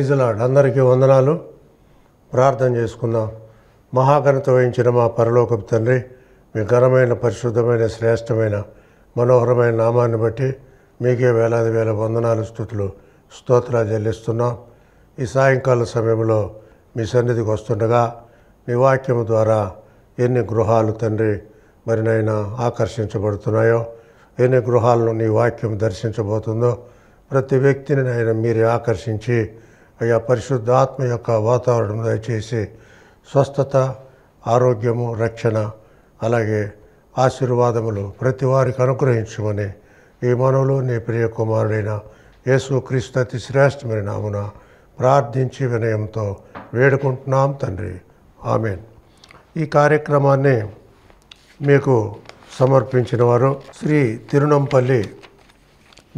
ప్రైజులాడ్ అందరికీ వందనాలు ప్రార్థన చేసుకుందాం మహాఘనత వహించిన మా పరలోకపు తండ్రి మీ ఘనమైన పరిశుద్ధమైన శ్రేష్టమైన మనోహరమైన నామాన్ని బట్టి మీకే వేలాది వేల వందనాలు స్థుతులు స్తోత్రాలు చెల్లిస్తున్నాం ఈ సాయంకాల సమయంలో మీ సన్నిధికి వస్తుండగా మీ వాక్యం ద్వారా ఎన్ని గృహాలు తండ్రి మరినైనా ఆకర్షించబడుతున్నాయో ఎన్ని గృహాలను నీ వాక్యం దర్శించబోతుందో ప్రతి వ్యక్తిని ఆయన మీరే ఆకర్షించి అయ్యా పరిశుద్ధ ఆత్మ యొక్క వాతావరణం దయచేసి స్వస్థత ఆరోగ్యము రక్షణ అలాగే ఆశీర్వాదములు ప్రతి వారికి అనుగ్రహించమని ఈ మనవులు నీ ప్రియ కుమారుడైన యేసు క్రీస్తు అతి శ్రేష్టమైన నామున ప్రార్థించి వినయంతో వేడుకుంటున్నాం తండ్రి ఆమె ఈ కార్యక్రమాన్ని మీకు సమర్పించిన వారు శ్రీ తిరునంపల్లి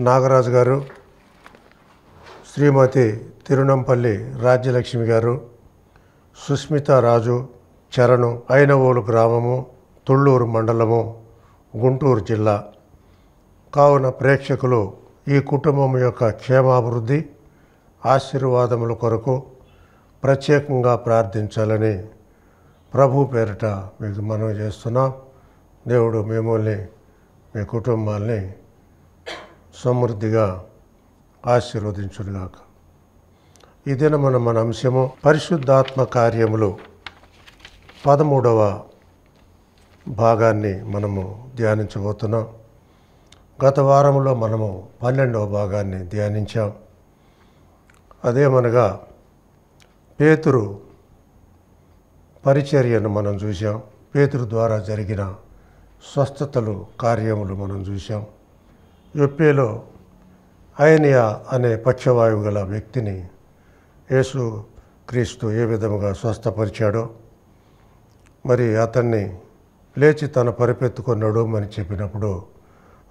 నాగరాజు గారు శ్రీమతి తిరునంపల్లి రాజ్యలక్ష్మి గారు సుస్మిత రాజు చరణు అయినవోలు గ్రామము తుళ్ళూరు మండలము గుంటూరు జిల్లా కావున ప్రేక్షకులు ఈ కుటుంబం యొక్క క్షేమాభివృద్ధి ఆశీర్వాదముల కొరకు ప్రత్యేకంగా ప్రార్థించాలని ప్రభు పేరిట మీకు మనం చేస్తున్నాం దేవుడు మిమ్మల్ని మీ కుటుంబాల్ని సమృద్ధిగా ఆశీర్వదించుగాక ఈ మన మన అంశము పరిశుద్ధాత్మ కార్యములు పదమూడవ భాగాన్ని మనము ధ్యానించబోతున్నాం గత వారంలో మనము పన్నెండవ భాగాన్ని ధ్యానించాం అదేమనగా పేతురు పరిచర్యను మనం చూసాం పేతురు ద్వారా జరిగిన స్వస్థతలు కార్యములు మనం చూసాం యొప్పేలో అయనియా అనే పక్షవాయువు గల వ్యక్తిని యేసు క్రీస్తు ఏ విధముగా స్వస్థపరిచాడో మరి అతన్ని లేచి తన పరిపెత్తుకొని అని చెప్పినప్పుడు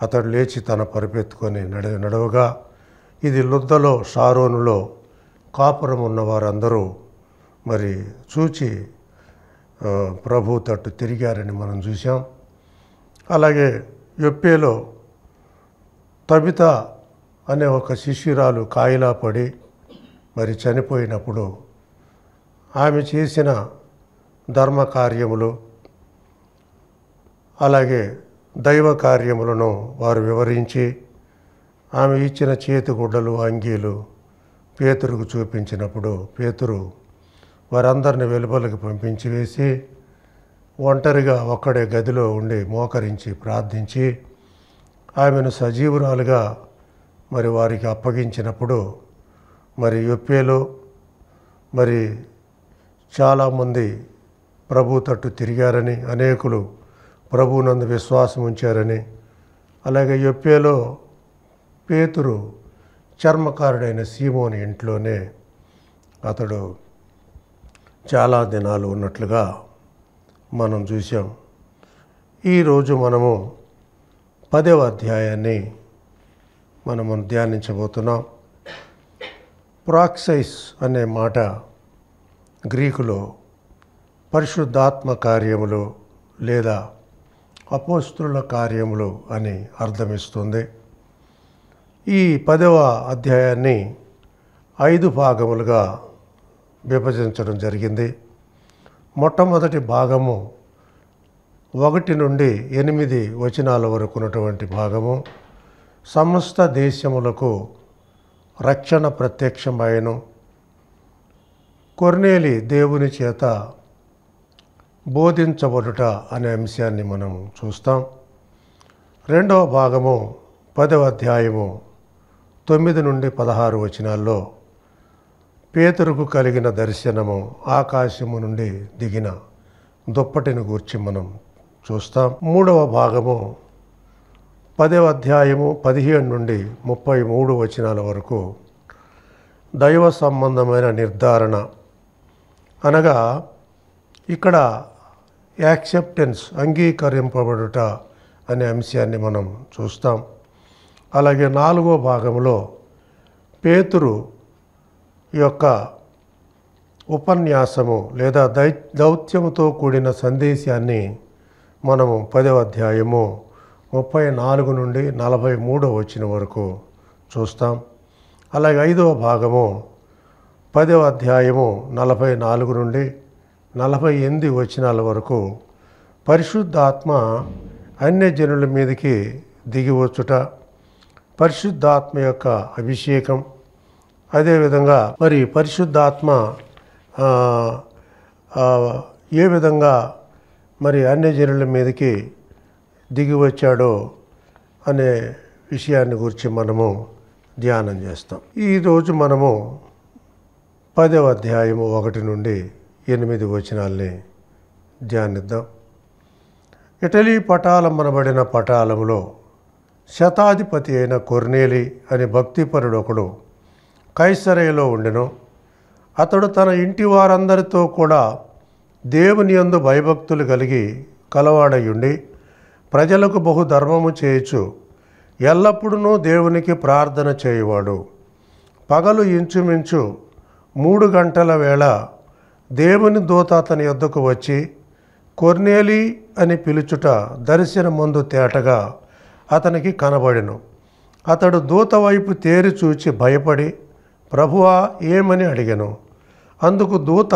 అతడు లేచి తన పరిపెత్తుకొని నడ నడవగా ఇది లుద్దలో షారోనులో కాపురం ఉన్నవారందరూ మరి చూచి ప్రభు తట్టు తిరిగారని మనం చూసాం అలాగే యొప్పేలో తబిత అనే ఒక శిష్యురాలు కాయిలా పడి మరి చనిపోయినప్పుడు ఆమె చేసిన ధర్మ కార్యములు అలాగే దైవ కార్యములను వారు వివరించి ఆమె ఇచ్చిన చేతిగుడ్డలు అంగీలు పేతురుకు చూపించినప్పుడు పేతురు వారందరిని వెలుపలకి పంపించి వేసి ఒంటరిగా ఒక్కడే గదిలో ఉండి మోకరించి ప్రార్థించి ఆమెను సజీవురాలుగా మరి వారికి అప్పగించినప్పుడు మరి యుపేలో మరి చాలామంది ప్రభు తట్టు తిరిగారని అనేకులు ప్రభునందు విశ్వాసం ఉంచారని అలాగే యుపిలో పేతురు చర్మకారుడైన సీమోని ఇంట్లోనే అతడు చాలా దినాలు ఉన్నట్లుగా మనం చూసాం ఈరోజు మనము పదవ అధ్యాయాన్ని మనము ధ్యానించబోతున్నాం ప్రాక్సైస్ అనే మాట గ్రీకులో పరిశుద్ధాత్మ కార్యములు లేదా అపోస్తుల కార్యములు అని అర్థమిస్తుంది ఈ పదవ అధ్యాయాన్ని ఐదు భాగములుగా విభజించడం జరిగింది మొట్టమొదటి భాగము ఒకటి నుండి ఎనిమిది వచనాల వరకు ఉన్నటువంటి భాగము సమస్త దేశములకు రక్షణ ప్రత్యక్షమాయను కొర్నేలి దేవుని చేత బోధించబడుట అనే అంశాన్ని మనం చూస్తాం రెండవ భాగము పదవ అధ్యాయము తొమ్మిది నుండి పదహారు వచనాల్లో పేతురుకు కలిగిన దర్శనము ఆకాశము నుండి దిగిన దుప్పటిని గూర్చి మనం చూస్తాం మూడవ భాగము పదవ అధ్యాయము పదిహేను నుండి ముప్పై మూడు వచనాల వరకు దైవ సంబంధమైన నిర్ధారణ అనగా ఇక్కడ యాక్సెప్టెన్స్ అంగీకరింపబడుట అనే అంశాన్ని మనం చూస్తాం అలాగే నాలుగో భాగంలో పేతురు యొక్క ఉపన్యాసము లేదా దై దౌత్యముతో కూడిన సందేశాన్ని మనము పదవ అధ్యాయము ముప్పై నాలుగు నుండి నలభై మూడో వచ్చిన వరకు చూస్తాం అలాగే ఐదవ భాగము పదవ అధ్యాయము నలభై నాలుగు నుండి నలభై ఎనిమిది వచనాల వరకు పరిశుద్ధాత్మ అన్యజనుల మీదకి దిగివచ్చుట పరిశుద్ధాత్మ యొక్క అభిషేకం అదేవిధంగా మరి పరిశుద్ధాత్మ ఏ విధంగా మరి అన్యజనుల మీదకి దిగి వచ్చాడో అనే విషయాన్ని గురించి మనము ధ్యానం చేస్తాం ఈరోజు మనము పదవ అధ్యాయము ఒకటి నుండి ఎనిమిది వచనాల్ని ధ్యానిద్దాం ఇటలీ మనబడిన పటాలములో శతాధిపతి అయిన కొర్నేలి అనే భక్తిపరుడు ఒకడు కైసరయలో ఉండెను అతడు తన ఇంటి వారందరితో కూడా దేవుని యందు భయభక్తులు కలిగి కలవాడయుండి ప్రజలకు బహుధర్మము చేయొచ్చు ఎల్లప్పుడూ దేవునికి ప్రార్థన చేయవాడు పగలు ఇంచుమించు మూడు గంటల వేళ దేవుని దూత అతని యొద్దకు వచ్చి కొర్నేలి అని పిలుచుట దర్శన ముందు తేటగా అతనికి కనబడెను అతడు దూత వైపు తేరి చూచి భయపడి ప్రభువా ఏమని అడిగాను అందుకు దూత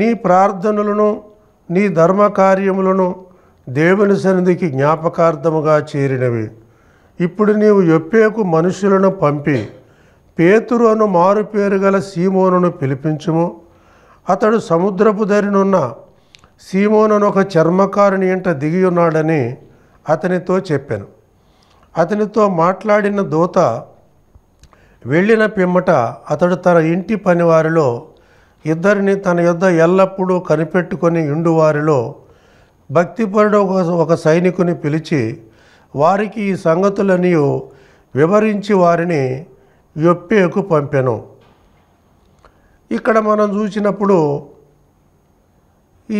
నీ ప్రార్థనలను నీ ధర్మకార్యములను దేవుని సన్నిధికి జ్ఞాపకార్థముగా చేరినవి ఇప్పుడు నీవు ఎప్పేకు మనుషులను పంపి పేతురు అను మారుపేరు గల సీమోనును పిలిపించుము అతడు సముద్రపు ధరినున్న సీమోనను ఒక చర్మకారుని ఇంట దిగి ఉన్నాడని అతనితో చెప్పాను అతనితో మాట్లాడిన దూత వెళ్ళిన పిమ్మట అతడు తన ఇంటి పనివారిలో ఇద్దరిని తన యొద్ద ఎల్లప్పుడూ కనిపెట్టుకొని ఇండువారిలో వారిలో భక్తిపరుడు ఒక ఒక సైనికుని పిలిచి వారికి ఈ సంగతులని వివరించి వారిని యొప్పేకు పంపెను ఇక్కడ మనం చూసినప్పుడు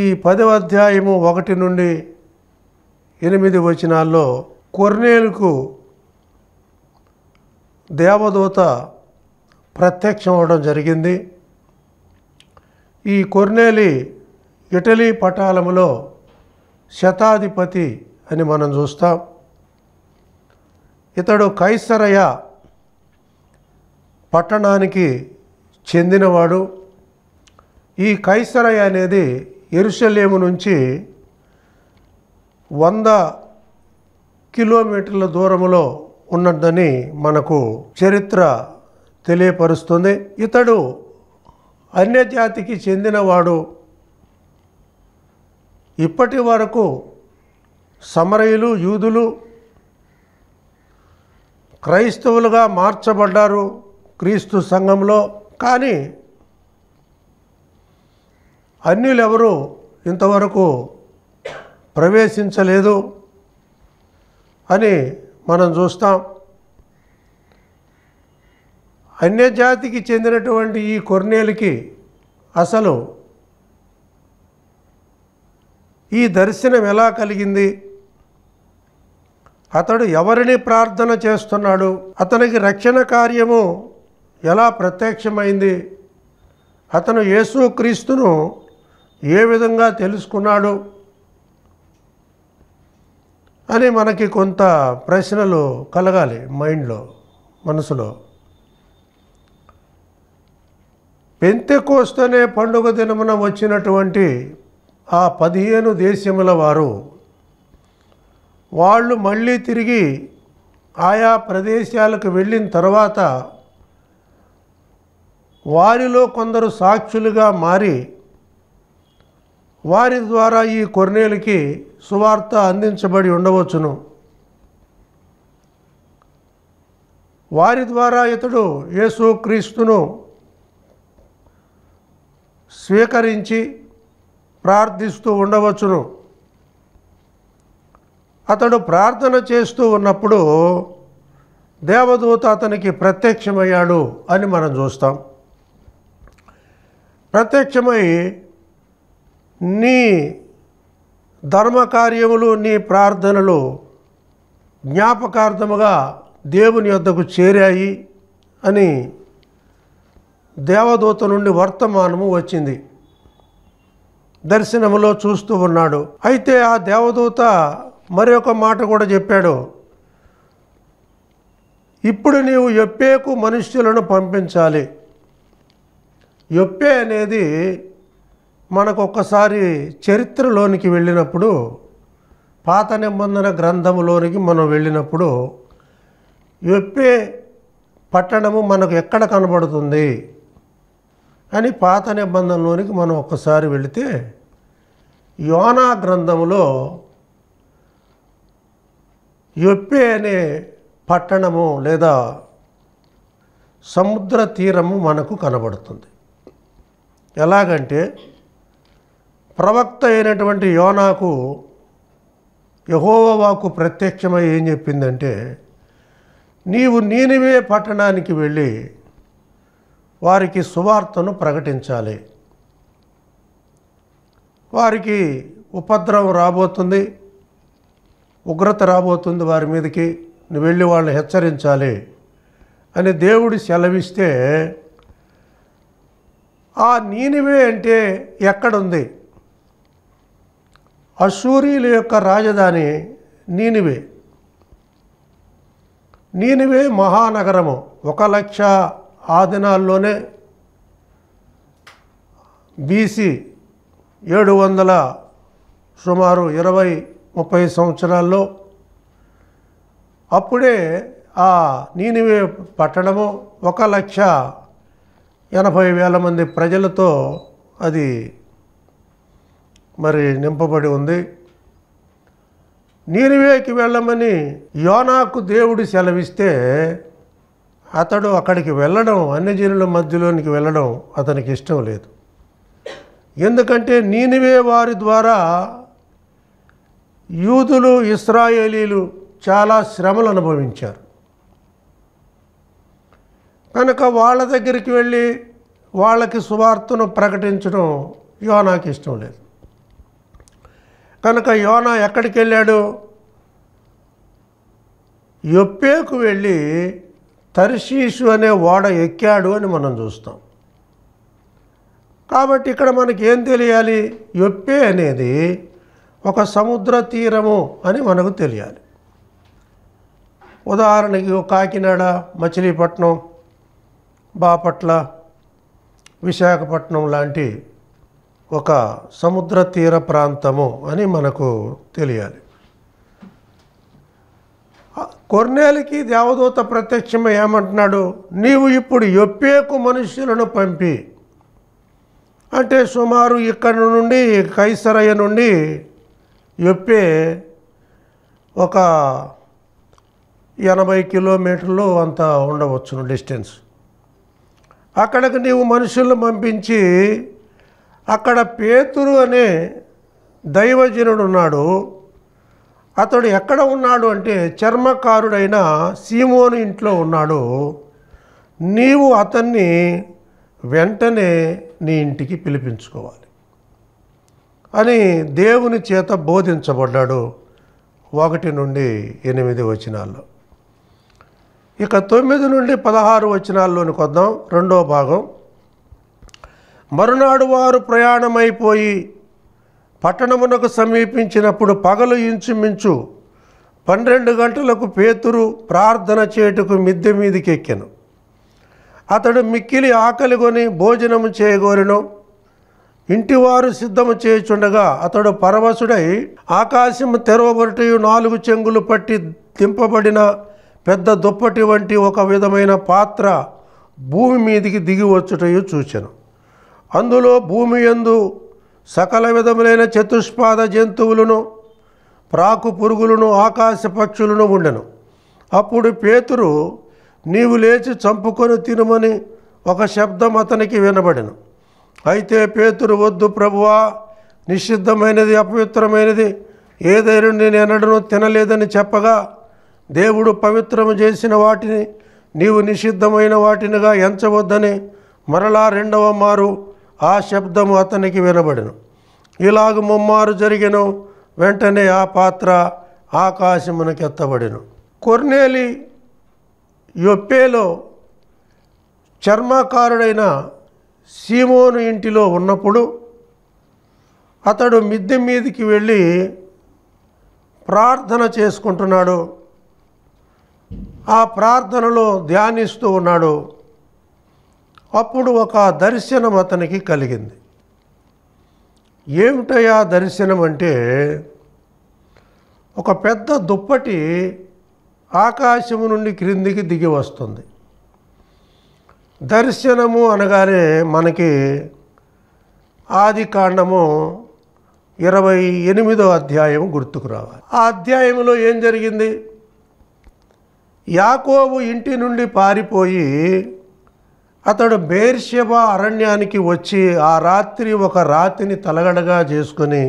ఈ పదవ అధ్యాయము ఒకటి నుండి ఎనిమిది వచనాల్లో కొర్నేలుకు దేవదూత ప్రత్యక్షం అవడం జరిగింది ఈ కొర్నేలి ఇటలీ పటాలములో శతాధిపతి అని మనం చూస్తాం ఇతడు కైసరయ పట్టణానికి చెందినవాడు ఈ కైసరయ అనేది ఎరుసలేము నుంచి వంద కిలోమీటర్ల దూరంలో ఉన్నదని మనకు చరిత్ర తెలియపరుస్తుంది ఇతడు అన్యజాతికి చెందినవాడు ఇప్పటి వరకు సమరయులు యూదులు క్రైస్తవులుగా మార్చబడ్డారు క్రీస్తు సంఘంలో కానీ అన్యులెవరూ ఇంతవరకు ప్రవేశించలేదు అని మనం చూస్తాం అన్యజాతికి చెందినటువంటి ఈ కొర్నేలకి అసలు ఈ దర్శనం ఎలా కలిగింది అతడు ఎవరిని ప్రార్థన చేస్తున్నాడు అతనికి రక్షణ కార్యము ఎలా ప్రత్యక్షమైంది అతను యేసుక్రీస్తును ఏ విధంగా తెలుసుకున్నాడు అని మనకి కొంత ప్రశ్నలు కలగాలి మైండ్లో మనసులో పెంతెకోస్తనే పండుగ దినమున వచ్చినటువంటి ఆ పదిహేను దేశముల వారు వాళ్ళు మళ్ళీ తిరిగి ఆయా ప్రదేశాలకు వెళ్ళిన తర్వాత వారిలో కొందరు సాక్షులుగా మారి వారి ద్వారా ఈ కొర్నేలకి సువార్త అందించబడి ఉండవచ్చును వారి ద్వారా ఇతడు యేసుక్రీస్తును స్వీకరించి ప్రార్థిస్తూ ఉండవచ్చును అతడు ప్రార్థన చేస్తూ ఉన్నప్పుడు దేవదూత అతనికి ప్రత్యక్షమయ్యాడు అని మనం చూస్తాం ప్రత్యక్షమై నీ ధర్మకార్యములు నీ ప్రార్థనలు జ్ఞాపకార్థముగా దేవుని యొద్దకు చేరాయి అని దేవదూత నుండి వర్తమానము వచ్చింది దర్శనములో చూస్తూ ఉన్నాడు అయితే ఆ దేవదూత మరి ఒక మాట కూడా చెప్పాడు ఇప్పుడు నీవు ఎప్పేకు మనుష్యులను పంపించాలి ఎప్పే అనేది మనకు ఒక్కసారి చరిత్రలోనికి వెళ్ళినప్పుడు పాత నిబంధన గ్రంథములోనికి మనం వెళ్ళినప్పుడు ఎప్పే పట్టణము మనకు ఎక్కడ కనబడుతుంది అని పాత నిబంధనలోనికి మనం ఒక్కసారి వెళితే యోనా గ్రంథంలో యొప్పే అనే పట్టణము లేదా సముద్ర తీరము మనకు కనబడుతుంది ఎలాగంటే ప్రవక్త అయినటువంటి యోనాకు యహోవాకు ప్రత్యక్షమై ఏం చెప్పిందంటే నీవు నేనివే పట్టణానికి వెళ్ళి వారికి సువార్తను ప్రకటించాలి వారికి ఉపద్రవం రాబోతుంది ఉగ్రత రాబోతుంది వారి మీదకి నువ్వు వెళ్ళి వాళ్ళని హెచ్చరించాలి అని దేవుడు సెలవిస్తే ఆ నీనివే అంటే ఎక్కడుంది అశూరియుల యొక్క రాజధాని నీనివే నీనివే మహానగరము ఒక లక్ష ఆ దినాల్లోనే బీసీ ఏడు వందల సుమారు ఇరవై ముప్పై సంవత్సరాల్లో అప్పుడే ఆ నీనివే పట్టణము ఒక లక్ష ఎనభై వేల మంది ప్రజలతో అది మరి నింపబడి ఉంది నీనివేకి వెళ్ళమని యోనాకు దేవుడు సెలవిస్తే అతడు అక్కడికి వెళ్ళడం అన్యజనుల మధ్యలోనికి వెళ్ళడం అతనికి ఇష్టం లేదు ఎందుకంటే నీనివే వారి ద్వారా యూదులు ఇస్రాయేలీలు చాలా శ్రమలు అనుభవించారు కనుక వాళ్ళ దగ్గరికి వెళ్ళి వాళ్ళకి సువార్తను ప్రకటించడం యోనాకి ఇష్టం లేదు కనుక యోనా ఎక్కడికి వెళ్ళాడు ఎప్పేకు వెళ్ళి తర్షీషు అనే ఓడ ఎక్కాడు అని మనం చూస్తాం కాబట్టి ఇక్కడ మనకి ఏం తెలియాలి యొప్పే అనేది ఒక సముద్ర తీరము అని మనకు తెలియాలి ఉదాహరణకి కాకినాడ మచిలీపట్నం బాపట్ల విశాఖపట్నం లాంటి ఒక సముద్ర తీర ప్రాంతము అని మనకు తెలియాలి కొర్నేలికి దేవదూత ప్రత్యక్షమై ఏమంటున్నాడు నీవు ఇప్పుడు ఎప్పేకు మనుషులను పంపి అంటే సుమారు ఇక్కడ నుండి కైసరయ్య నుండి ఎప్పే ఒక ఎనభై కిలోమీటర్లు అంత ఉండవచ్చును డిస్టెన్స్ అక్కడికి నీవు మనుషులను పంపించి అక్కడ పేతురు అనే దైవజనుడు ఉన్నాడు అతడు ఎక్కడ ఉన్నాడు అంటే చర్మకారుడైన సీమోను ఇంట్లో ఉన్నాడు నీవు అతన్ని వెంటనే నీ ఇంటికి పిలిపించుకోవాలి అని దేవుని చేత బోధించబడ్డాడు ఒకటి నుండి ఎనిమిది వచనాల్లో ఇక తొమ్మిది నుండి పదహారు వచనాల్లోని కొద్దాం రెండో భాగం మరునాడు వారు ప్రయాణమైపోయి పట్టణమునకు సమీపించినప్పుడు పగలు ఇంచుమించు పన్నెండు గంటలకు పేతురు ప్రార్థన చేటుకు మిద్దె మీదికెక్కెను అతడు మిక్కిలి ఆకలి కొని భోజనము చేయగోరెను ఇంటివారు సిద్ధము చేయుచుండగా అతడు పరవశుడై ఆకాశము తెరవబడి నాలుగు చెంగులు పట్టి దింపబడిన పెద్ద దుప్పటి వంటి ఒక విధమైన పాత్ర భూమి మీదికి దిగి వచ్చుటయు చూచెను అందులో భూమి ఎందు సకల విధములైన చతుష్పాద జంతువులను ప్రాకు పురుగులను ఆకాశ పక్షులను ఉండెను అప్పుడు పేతురు నీవు లేచి చంపుకొని తినమని ఒక శబ్దం అతనికి వినబడిను అయితే పేతురు వద్దు ప్రభువా నిషిద్ధమైనది అపవిత్రమైనది ఏదైనా నేను ఎన్నడను తినలేదని చెప్పగా దేవుడు పవిత్రము చేసిన వాటిని నీవు నిషిద్ధమైన వాటినిగా ఎంచవద్దని మరలా రెండవ మారు ఆ శబ్దము అతనికి వినబడిను ఇలాగ ముమ్మారు జరిగను వెంటనే ఆ పాత్ర ఆకాశమునకు కొర్నేలి యొప్పేలో చర్మకారుడైన సీమోను ఇంటిలో ఉన్నప్పుడు అతడు మిద్దె మీదికి వెళ్ళి ప్రార్థన చేసుకుంటున్నాడు ఆ ప్రార్థనలో ధ్యానిస్తూ ఉన్నాడు అప్పుడు ఒక దర్శనం అతనికి కలిగింది ఏమిటయా దర్శనం అంటే ఒక పెద్ద దుప్పటి ఆకాశము నుండి క్రిందికి దిగి వస్తుంది దర్శనము అనగానే మనకి ఆది కాండము ఇరవై ఎనిమిదో అధ్యాయం గుర్తుకు రావాలి ఆ అధ్యాయంలో ఏం జరిగింది యాకోబు ఇంటి నుండి పారిపోయి అతడు బేర్షెబ అరణ్యానికి వచ్చి ఆ రాత్రి ఒక రాతిని తలగడగా చేసుకుని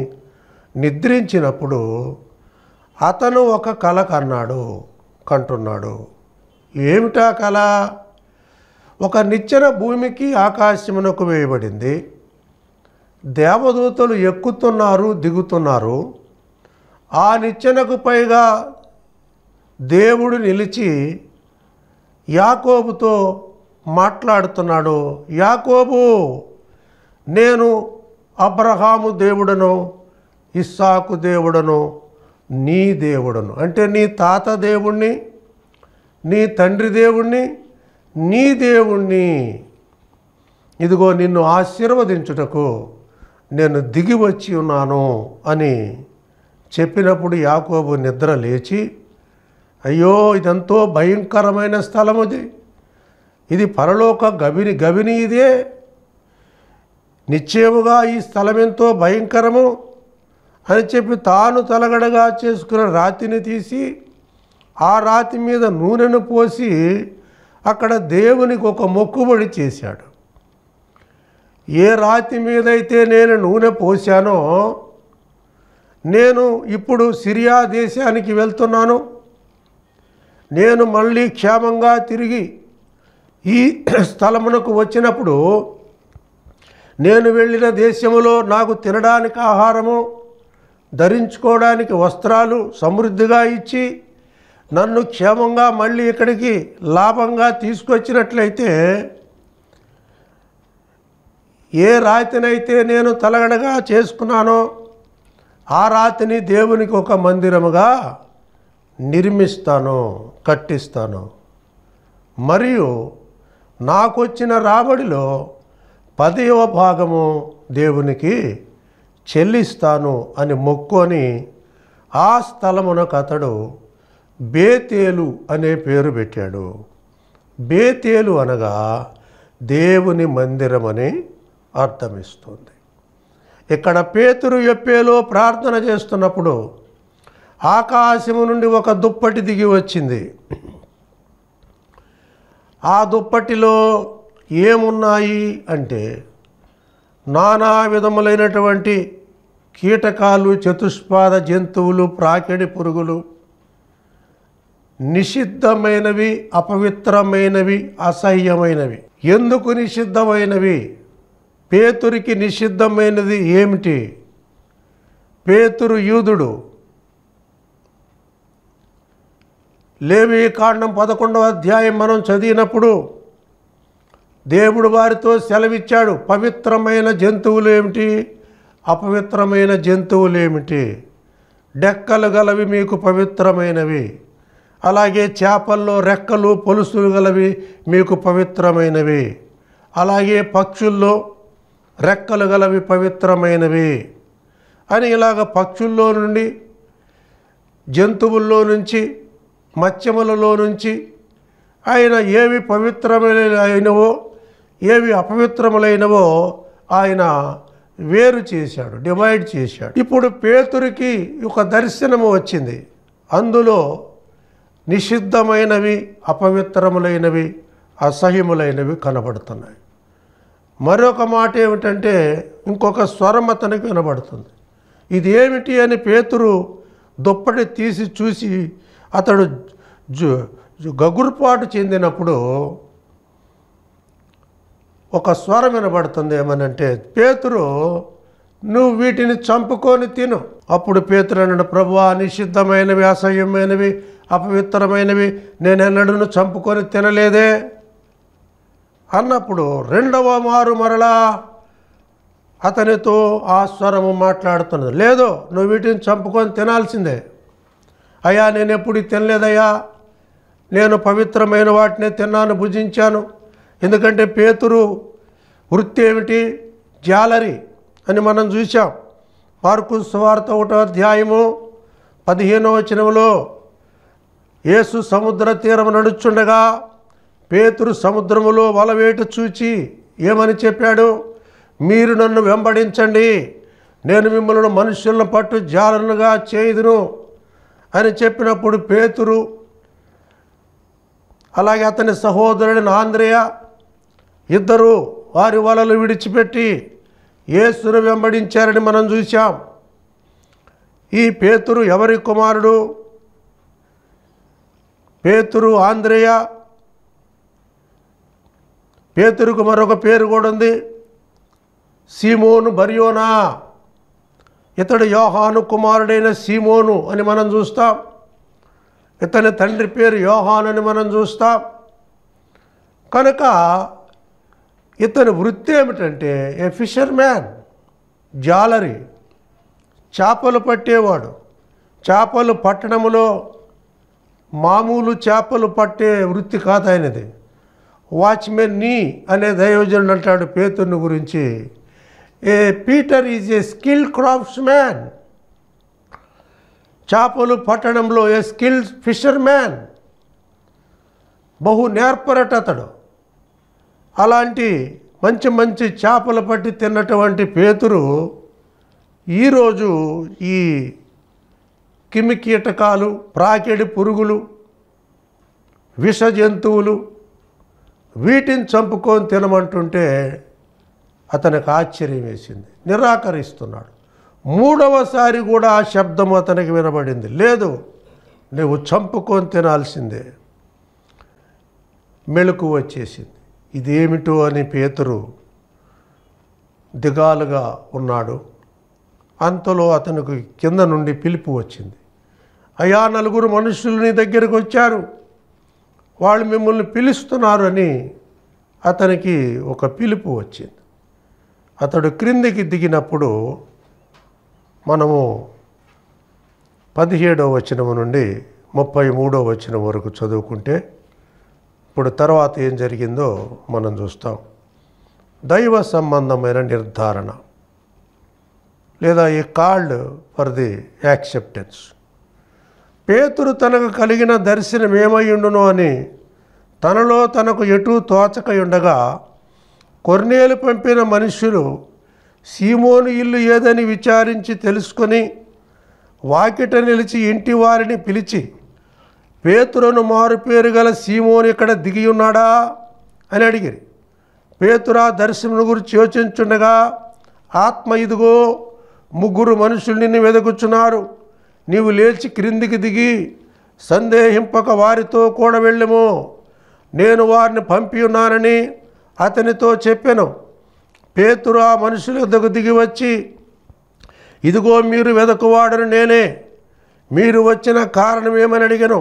నిద్రించినప్పుడు అతను ఒక కళ కన్నాడు కంటున్నాడు ఏమిటా కళ ఒక నిచ్చెన భూమికి ఆకాశమునకు వేయబడింది దేవదూతలు ఎక్కుతున్నారు దిగుతున్నారు ఆ నిచ్చెనకు పైగా దేవుడు నిలిచి యాకోబుతో మాట్లాడుతున్నాడు యాకోబు నేను అబ్రహాము దేవుడను ఇస్సాకు దేవుడను నీ దేవుడను అంటే నీ తాత దేవుణ్ణి నీ తండ్రి దేవుణ్ణి నీ దేవుణ్ణి ఇదిగో నిన్ను ఆశీర్వదించుటకు నేను దిగి వచ్చి ఉన్నాను అని చెప్పినప్పుడు యాకోబు నిద్ర లేచి అయ్యో ఇదెంతో భయంకరమైన స్థలం అది ఇది పరలోక గవిని గవిని ఇదే నిశ్చయముగా ఈ స్థలం ఎంతో భయంకరము అని చెప్పి తాను తలగడగా చేసుకున్న రాతిని తీసి ఆ రాతి మీద నూనెను పోసి అక్కడ దేవునికి ఒక మొక్కుబడి చేశాడు ఏ రాతి మీదైతే నేను నూనె పోశానో నేను ఇప్పుడు సిరియా దేశానికి వెళ్తున్నాను నేను మళ్ళీ క్షేమంగా తిరిగి ఈ స్థలమునకు వచ్చినప్పుడు నేను వెళ్ళిన దేశములో నాకు తినడానికి ఆహారము ధరించుకోవడానికి వస్త్రాలు సమృద్ధిగా ఇచ్చి నన్ను క్షేమంగా మళ్ళీ ఇక్కడికి లాభంగా తీసుకొచ్చినట్లయితే ఏ రాతినైతే నేను తలగడగా చేసుకున్నానో ఆ రాతిని దేవునికి ఒక మందిరముగా నిర్మిస్తాను కట్టిస్తాను మరియు నాకొచ్చిన రాబడిలో పదవ భాగము దేవునికి చెల్లిస్తాను అని మొక్కుని ఆ స్థలమునకు అతడు బేతేలు అనే పేరు పెట్టాడు బేతేలు అనగా దేవుని మందిరం అని అర్థమిస్తుంది ఇక్కడ పేతురు ఎప్పేలో ప్రార్థన చేస్తున్నప్పుడు ఆకాశము నుండి ఒక దుప్పటి దిగి వచ్చింది ఆ దుప్పటిలో ఏమున్నాయి అంటే నానా విధములైనటువంటి కీటకాలు చతుష్పాద జంతువులు ప్రాకిడి పురుగులు నిషిద్ధమైనవి అపవిత్రమైనవి అసహ్యమైనవి ఎందుకు నిషిద్ధమైనవి పేతురికి నిషిద్ధమైనది ఏమిటి పేతురు యూదుడు లేవి కాండం పదకొండవ అధ్యాయం మనం చదివినప్పుడు దేవుడు వారితో సెలవిచ్చాడు పవిత్రమైన జంతువులు ఏమిటి అపవిత్రమైన జంతువులు ఏమిటి డెక్కలు గలవి మీకు పవిత్రమైనవి అలాగే చేపల్లో రెక్కలు పొలుసులు గలవి మీకు పవిత్రమైనవి అలాగే పక్షుల్లో రెక్కలు గలవి పవిత్రమైనవి అని ఇలాగ పక్షుల్లో నుండి జంతువుల్లో నుంచి మత్స్యములలో నుంచి ఆయన ఏవి పవిత్రములైనవో ఏవి అపవిత్రములైనవో ఆయన వేరు చేశాడు డివైడ్ చేశాడు ఇప్పుడు పేతురికి ఒక దర్శనము వచ్చింది అందులో నిషిద్ధమైనవి అపవిత్రములైనవి అసహ్యములైనవి కనబడుతున్నాయి మరొక మాట ఏమిటంటే ఇంకొక స్వరం అతనికి వినబడుతుంది ఇది ఏమిటి అని పేతురు దుప్పటి తీసి చూసి అతడు గగురుపాటు చెందినప్పుడు ఒక స్వరం వినబడుతుంది ఏమనంటే పేతురు నువ్వు వీటిని చంపుకొని తిను అప్పుడు పేతురు అన్నాడు ప్రభు అనిషిద్ధమైనవి అసహ్యమైనవి అపవిత్రమైనవి నేనెన్నడూ చంపుకొని తినలేదే అన్నప్పుడు రెండవ మారు మరలా అతనితో ఆ స్వరము మాట్లాడుతున్నది లేదు నువ్వు వీటిని చంపుకొని తినాల్సిందే అయ్యా నేను ఎప్పుడు తినలేదయ్యా నేను పవిత్రమైన వాటినే తిన్నాను భుజించాను ఎందుకంటే పేతురు వృత్తి ఏమిటి జాలరీ అని మనం చూసాం మార్కు సువార్త ఒకటో అధ్యాయము పదిహేనవ వచనంలో యేసు సముద్ర తీరం నడుచుండగా పేతురు సముద్రములో వలవేటు చూచి ఏమని చెప్పాడు మీరు నన్ను వెంబడించండి నేను మిమ్మల్ని మనుషులను పట్టు జాలనుగా చేయదును అని చెప్పినప్పుడు పేతురు అలాగే అతని సహోదరుడిని ఆంధ్రయ ఇద్దరు వారి వలలు విడిచిపెట్టి ఏసును వెంబడించారని మనం చూశాం ఈ పేతురు ఎవరి కుమారుడు పేతురు ఆంధ్రయ పేతురుకు మరొక పేరు కూడా ఉంది సీమోను బరియోనా ఇతడు యోహాను కుమారుడైన సీమోను అని మనం చూస్తాం ఇతని తండ్రి పేరు యోహాన్ అని మనం చూస్తాం కనుక ఇతని వృత్తి ఏమిటంటే ఏ ఫిషర్ మ్యాన్ జాలరీ చేపలు పట్టేవాడు చేపలు పట్టడంలో మామూలు చేపలు పట్టే వృత్తి కాదు ఆయనది వాచ్మెన్ నీ అనే దయోజనుడు అంటాడు పేతుని గురించి a Peter is a skill craftsman చేపలు పట్టడంలో ఏ స్కిల్ ఫిషర్ మ్యాన్ బహు నేర్పరట అతడు అలాంటి మంచి మంచి చేపలు పట్టి తిన్నటువంటి పేతురు ఈరోజు ఈ కిమి కీటకాలు ప్రాకిడి పురుగులు విష జంతువులు వీటిని చంపుకొని తినమంటుంటే అతనికి ఆశ్చర్యం వేసింది నిరాకరిస్తున్నాడు మూడవసారి కూడా ఆ శబ్దం అతనికి వినబడింది లేదు నువ్వు చంపుకొని తినాల్సిందే మెలకు వచ్చేసింది ఇదేమిటో అని పేతురు దిగాలుగా ఉన్నాడు అంతలో అతనికి కింద నుండి పిలుపు వచ్చింది అయా నలుగురు మనుషులు నీ దగ్గరికి వచ్చారు వాళ్ళు మిమ్మల్ని పిలుస్తున్నారు అని అతనికి ఒక పిలుపు వచ్చింది అతడు క్రిందికి దిగినప్పుడు మనము పదిహేడవ వచనము నుండి ముప్పై మూడవ వచనం వరకు చదువుకుంటే ఇప్పుడు తర్వాత ఏం జరిగిందో మనం చూస్తాం దైవ సంబంధమైన నిర్ధారణ లేదా ఈ కాల్డ్ ఫర్ ది యాక్సెప్టెన్స్ పేతురు తనకు కలిగిన దర్శనం ఏమై ఉండును అని తనలో తనకు ఎటూ తోచకయుండగా ఉండగా కొర్నేలు పంపిన మనుషులు సీమోను ఇల్లు ఏదని విచారించి తెలుసుకొని వాకిట నిలిచి ఇంటి వారిని పిలిచి పేతురను మారుపేరు గల సీమోను ఇక్కడ దిగి ఉన్నాడా అని అడిగిరి పేతురా దర్శనం గురించి యోచించుండగా ఆత్మ ఇదిగో ముగ్గురు మనుషులు నిన్ను వెదకుచున్నారు నీవు లేచి క్రిందికి దిగి సందేహింపక వారితో కూడా వెళ్ళము నేను వారిని పంపి ఉన్నానని అతనితో చెప్పెను పేతురు ఆ మనుషుల దగ్గర దిగి వచ్చి ఇదిగో మీరు వెదకువాడను నేనే మీరు వచ్చిన కారణం ఏమని అడిగాను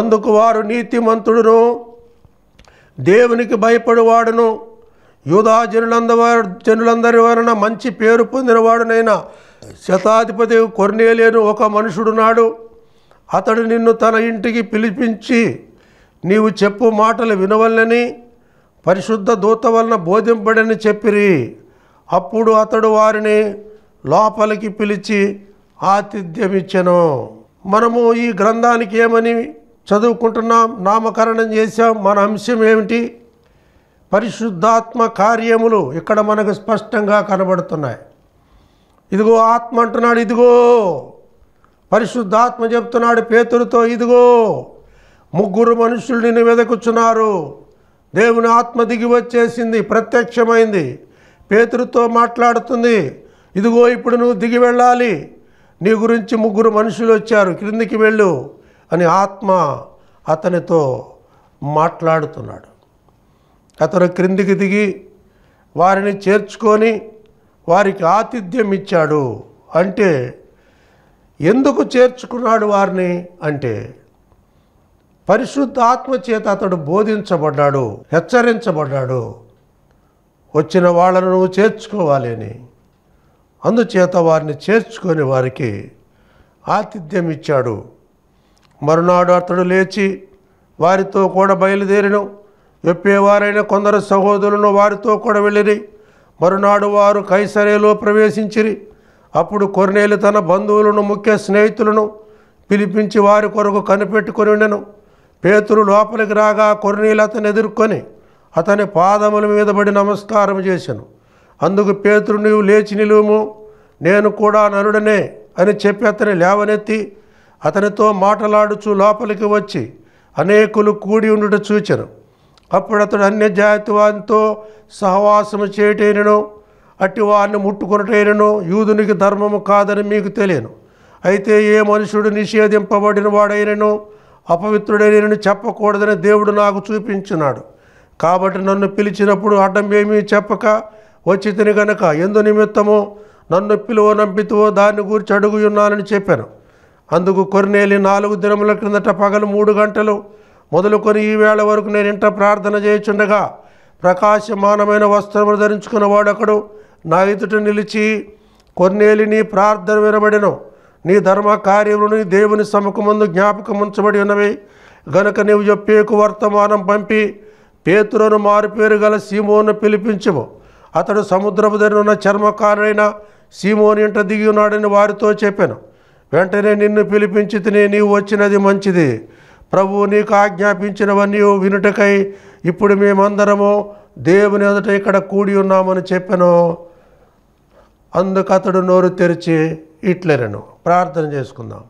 అందుకు వారు నీతిమంతుడును దేవునికి భయపడేవాడును యూదా జనులందవారు జనులందరి వలన మంచి పేరు పొందినవాడునైనా శతాధిపతి కొర్నేలేను ఒక మనుషుడున్నాడు అతడు నిన్ను తన ఇంటికి పిలిపించి నీవు చెప్పు మాటలు వినవల్లని పరిశుద్ధ దూత వలన బోధింపడని చెప్పిరి అప్పుడు అతడు వారిని లోపలికి పిలిచి ఆతిథ్యమిచ్చెను మనము ఈ గ్రంథానికి ఏమని చదువుకుంటున్నాం నామకరణం చేసాం మన అంశం ఏమిటి పరిశుద్ధాత్మ కార్యములు ఇక్కడ మనకు స్పష్టంగా కనబడుతున్నాయి ఇదిగో ఆత్మ అంటున్నాడు ఇదిగో పరిశుద్ధాత్మ చెప్తున్నాడు పేతులతో ఇదిగో ముగ్గురు మనుషుల్ని వెదకుచున్నారు దేవుని ఆత్మ దిగి వచ్చేసింది ప్రత్యక్షమైంది పేతురుతో మాట్లాడుతుంది ఇదిగో ఇప్పుడు నువ్వు దిగి వెళ్ళాలి నీ గురించి ముగ్గురు మనుషులు వచ్చారు క్రిందికి వెళ్ళు అని ఆత్మ అతనితో మాట్లాడుతున్నాడు అతను క్రిందికి దిగి వారిని చేర్చుకొని వారికి ఆతిథ్యం ఇచ్చాడు అంటే ఎందుకు చేర్చుకున్నాడు వారిని అంటే పరిశుద్ధాత్మ చేత అతడు బోధించబడ్డాడు హెచ్చరించబడ్డాడు వచ్చిన వాళ్ళను నువ్వు చేర్చుకోవాలని అందుచేత వారిని చేర్చుకొని వారికి ఆతిథ్యం ఇచ్చాడు మరునాడు అతడు లేచి వారితో కూడా బయలుదేరిను చెప్పేవారైన కొందరు సహోదరులను వారితో కూడా వెళ్ళిరి మరునాడు వారు కైసరేలో ప్రవేశించిరి అప్పుడు కొర్నేలు తన బంధువులను ముఖ్య స్నేహితులను పిలిపించి వారి కొరకు కనిపెట్టుకొని ఉండెను పేతురు లోపలికి రాగా కొర్నీలు అతను ఎదుర్కొని అతని పాదముల మీద పడి నమస్కారం చేశాను అందుకు పేతురు నీవు లేచి నిలువుము నేను కూడా నరుడనే అని చెప్పి అతని లేవనెత్తి అతనితో మాటలాడుచు లోపలికి వచ్చి అనేకులు కూడి ఉండుట చూచాను అప్పుడు అతడు అన్యజాతివానితో సహవాసము చేయటైనను అట్టి వారిని ముట్టుకునటైనను యూదునికి ధర్మము కాదని మీకు తెలియను అయితే ఏ మనుషుడు నిషేధింపబడిన వాడైనను నేను చెప్పకూడదని దేవుడు నాకు చూపించినాడు కాబట్టి నన్ను పిలిచినప్పుడు అడ్డం ఏమీ చెప్పక వచ్చి తిని గనక ఎందు నిమిత్తమో నన్ను పిలువో నంపితువో దాన్ని గురించి అడుగుయున్నానని చెప్పాను అందుకు కొరినేలి నాలుగు దినముల క్రిందట పగలు మూడు గంటలు మొదలుకొని ఈ వేళ వరకు నేను ఇంట ప్రార్థన చేయుచుండగా ప్రకాశమానమైన వస్త్రములు ధరించుకున్న వాడొకడు నా ఎదుట నిలిచి కొన్నేలిని ప్రార్థన వినబడెను నీ ధర్మ కార్యములను దేవుని జ్ఞాపకం ఉంచబడి ఉన్నవి గనుక నీవు చెప్పేకు వర్తమానం పంపి పేతులను మారుపేరు గల సీమోను పిలిపించము అతడు సముద్రపు ఉన్న చర్మకారుడైన సీమోని ఇంట దిగి ఉన్నాడని వారితో చెప్పాను వెంటనే నిన్ను పిలిపించి తిని నీవు వచ్చినది మంచిది ప్రభువు నీకు ఆజ్ఞాపించినవన్నీ వినుటకై ఇప్పుడు మేమందరము దేవుని ఎదుట ఇక్కడ కూడి ఉన్నామని చెప్పాను అందుకు అతడు నోరు తెరిచి ఇట్లెరను ప్రార్థన చేసుకుందాం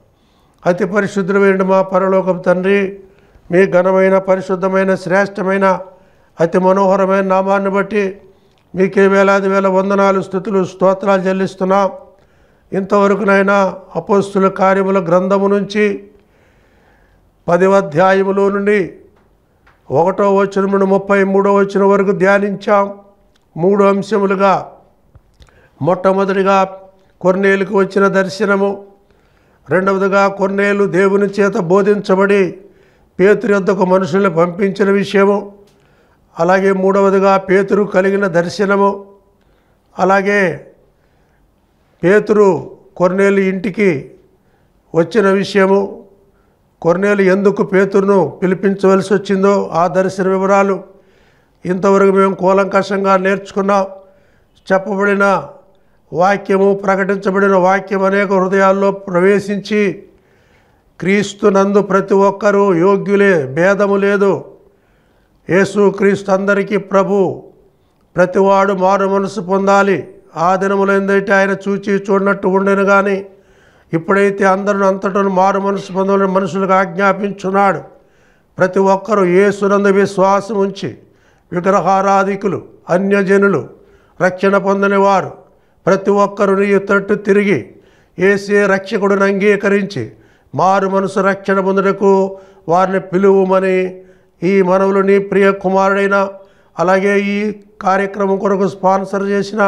అతి పరిశుద్ధమైన మా పరలోకం తండ్రి మీ ఘనమైన పరిశుద్ధమైన శ్రేష్టమైన అతి మనోహరమైన నామాన్ని బట్టి మీకే వేలాది వేల వందనాలు స్థుతులు స్తోత్రాలు చెల్లిస్తున్నాం ఇంతవరకునైనా అపోస్తుల కార్యముల గ్రంథము నుంచి పది అధ్యాయములో నుండి ఒకటో వచ్చిన నుండి ముప్పై మూడో వచ్చిన వరకు ధ్యానించాం మూడు అంశములుగా మొట్టమొదటిగా కొర్నేలుకు వచ్చిన దర్శనము రెండవదిగా కొర్నేలు దేవుని చేత బోధించబడి పేతురు యొద్దకు మనుషుల్ని పంపించిన విషయము అలాగే మూడవదిగా పేతురు కలిగిన దర్శనము అలాగే పేతురు కొర్నేలు ఇంటికి వచ్చిన విషయము కొర్నేలు ఎందుకు పేతురును పిలిపించవలసి వచ్చిందో ఆ దర్శన వివరాలు ఇంతవరకు మేము కూలంకషంగా నేర్చుకున్నాం చెప్పబడిన వాక్యము ప్రకటించబడిన వాక్యం అనేక హృదయాల్లో ప్రవేశించి క్రీస్తునందు ప్రతి ఒక్కరూ యోగ్యులే భేదము లేదు యేసు క్రీస్తు అందరికీ ప్రభు ప్రతివాడు మారు మనసు పొందాలి ఆ దినములైందైతే ఆయన చూచి చూడనట్టు ఉండేను కానీ ఇప్పుడైతే అందరూ అంతటను మారు మనసు పొందాలని మనుషులకు ఆజ్ఞాపించున్నాడు ప్రతి ఒక్కరూ యేసునందు విశ్వాసం ఉంచి విగ్రహారాధికులు అన్యజనులు రక్షణ పొందనివారు ప్రతి ఒక్కరు నీ తట్టు తిరిగి ఏసే రక్షకుడిని అంగీకరించి మారు మనసు రక్షణ పొందుటకు వారిని పిలువమని ఈ మనవులు నీ ప్రియ కుమారుడైన అలాగే ఈ కార్యక్రమం కొరకు స్పాన్సర్ చేసిన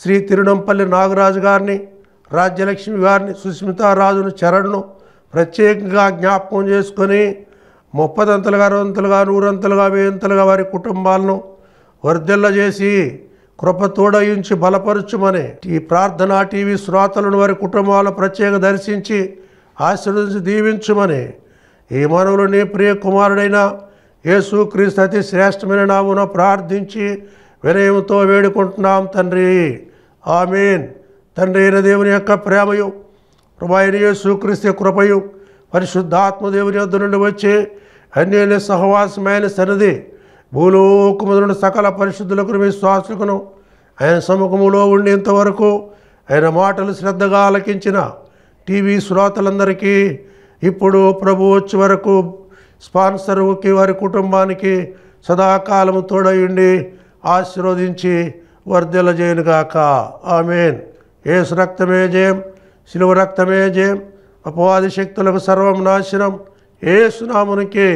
శ్రీ తిరునంపల్లి నాగరాజు గారిని రాజ్యలక్ష్మి గారిని సుస్మితారాజును చరణ్ను ప్రత్యేకంగా జ్ఞాపకం చేసుకొని ముప్పదంతలుగా అరవంతలుగా నూరంతలుగా వేయంతలుగా వారి కుటుంబాలను వర్ధిల్ల చేసి కృప తోడయించి బలపరచుమని ఈ ప్రార్థనా టీవీ శ్రోతలను వారి కుటుంబాలను ప్రత్యేక దర్శించి ఆశీర్వదించి దీవించుమని ఈ మనవులు నీ ప్రియ కుమారుడైన యేసు క్రీస్తు అతి శ్రేష్టమైన నామున ప్రార్థించి వినయంతో వేడుకుంటున్నాం తండ్రి ఆమెన్ తండ్రి అయిన దేవుని యొక్క ప్రేమయు ప్రభాయిని యేసుక్రీస్తు కృపయు పరిశుద్ధాత్మదేవుని యొద్ద నుండి వచ్చి అన్యోన్య సహవాసమైన సన్నిధి భూలోకములను సకల పరిశుద్ధులకు విశ్వాసుకును ఆయన సముఖములో ఉండేంత వరకు ఆయన మాటలు శ్రద్ధగా ఆలకించిన టీవీ శ్రోతలందరికీ ఇప్పుడు ప్రభు వచ్చే వరకు స్పాన్సర్కి వారి కుటుంబానికి సదాకాలము తోడయుండి ఆశీర్వదించి వర్ధల చేయనుగాక ఆమెన్ ఏసు రక్తమే జయం శిలువ రక్తమే జయం అపవాది శక్తులకు సర్వం నాశనం ఏసునామునికి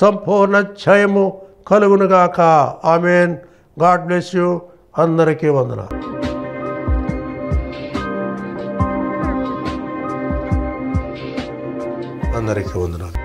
సంపూర్ణ క్షయము కలుగునుగాక ఆమెన్ గాడ్ బ్లెస్ యూ అందరికీ వందనాలు అందరికీ వందనాలు